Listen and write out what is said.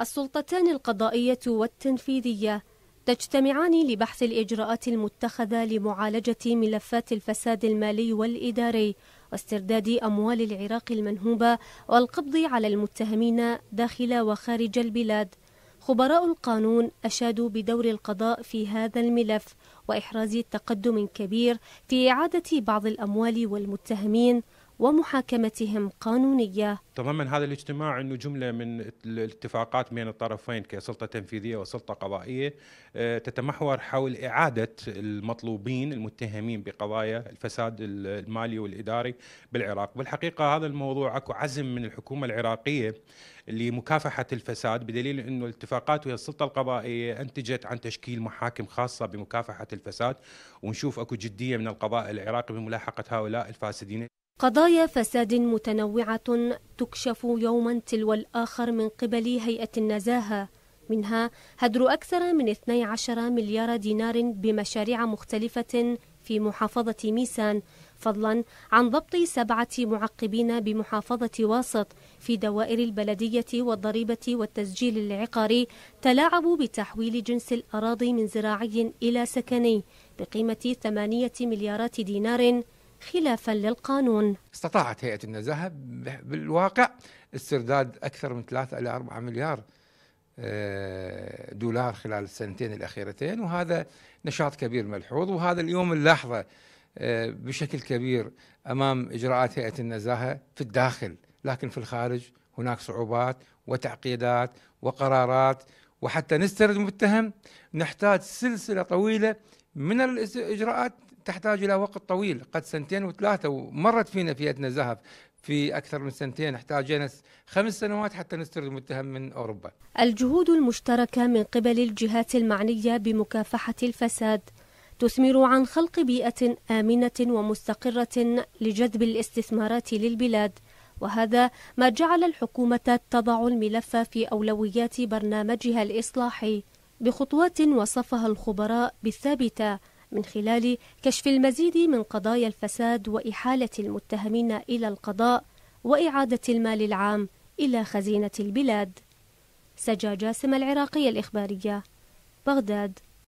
السلطتان القضائية والتنفيذية تجتمعان لبحث الإجراءات المتخذة لمعالجة ملفات الفساد المالي والإداري واسترداد أموال العراق المنهوبة والقبض على المتهمين داخل وخارج البلاد خبراء القانون أشادوا بدور القضاء في هذا الملف وإحراز تقدم كبير في إعادة بعض الأموال والمتهمين ومحاكمتهم قانونية تضمن هذا الاجتماع أنه جملة من الاتفاقات بين الطرفين كسلطة تنفيذية وسلطة قضائية آه، تتمحور حول إعادة المطلوبين المتهمين بقضايا الفساد المالي والإداري بالعراق بالحقيقة هذا الموضوع أكو عزم من الحكومة العراقية لمكافحة الفساد بدليل أنه الاتفاقات ويا السلطة القضائية أنتجت عن تشكيل محاكم خاصة بمكافحة الفساد ونشوف أكو جدية من القضاء العراقي بملاحقة هؤلاء الفاسدين قضايا فساد متنوعة تكشف يوما تلو الآخر من قبل هيئة النزاهة منها هدر أكثر من 12 مليار دينار بمشاريع مختلفة في محافظة ميسان فضلا عن ضبط سبعة معقبين بمحافظة واسط في دوائر البلدية والضريبة والتسجيل العقاري تلاعبوا بتحويل جنس الأراضي من زراعي إلى سكني بقيمة 8 مليارات دينار خلافا للقانون استطاعت هيئة النزاهة بالواقع استرداد أكثر من 3 إلى 4 مليار آه، دولار خلال السنتين الأخيرتين وهذا نشاط كبير ملحوظ وهذا اليوم اللحظة آه، بشكل كبير أمام إجراءات هيئة النزاهة في الداخل لكن في الخارج هناك صعوبات وتعقيدات وقرارات وحتى نسترد متهم نحتاج سلسلة طويلة من الاجراءات تحتاج الى وقت طويل قد سنتين وثلاثه ومرت فينا فئتنا زهف في أكثر من سنتين احتاجنا خمس سنوات حتى نسترد المتهم من أوروبا الجهود المشتركة من قبل الجهات المعنية بمكافحة الفساد تثمر عن خلق بيئة آمنة ومستقرة لجذب الاستثمارات للبلاد وهذا ما جعل الحكومة تضع الملف في أولويات برنامجها الإصلاحي بخطوات وصفها الخبراء بالثابته من خلال كشف المزيد من قضايا الفساد واحاله المتهمين الى القضاء واعاده المال العام الى خزينه البلاد سجى جاسم العراقيه الاخباريه بغداد